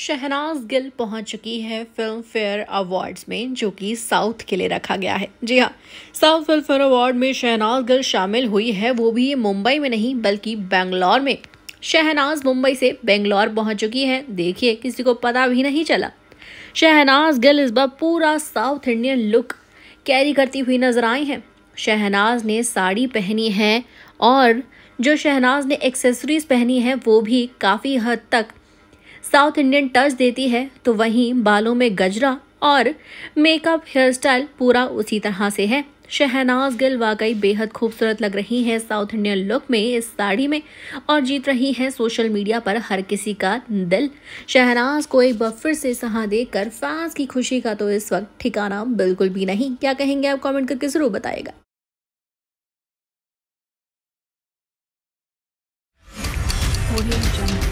शहनाज गिल पहुंच चुकी है फिल्म फेयर अवार्ड्स में जो कि साउथ के लिए रखा गया है जी हाँ साउथ फिल्म फेयर अवार्ड में शहनाज गिल शामिल हुई है वो भी मुंबई में नहीं बल्कि बेंगलौर में शहनाज मुंबई से बेंगलौर पहुंच चुकी है देखिए किसी को पता भी नहीं चला शहनाज गिल इस बार पूरा साउथ इंडियन लुक कैरी करती हुई नजर आई हैं शहनाज ने साड़ी पहनी है और जो शहनाज ने एक्सेसरीज पहनी है वो भी काफ़ी हद तक साउथ इंडियन टच देती है तो वहीं बालों में गजरा और मेकअप हेयर स्टाइल पूरा उसी तरह से है शहनाज गिल वाकई बेहद खूबसूरत लग रही हैं साउथ इंडियन लुक में इस साड़ी में और जीत रही हैं सोशल मीडिया पर हर किसी का दिल शहनाज को एक बार फिर से सहा देकर फैंस की खुशी का तो इस वक्त ठिकाना बिल्कुल भी नहीं क्या कहेंगे आप कमेंट करके जरूर बताएगा Audio Jungle.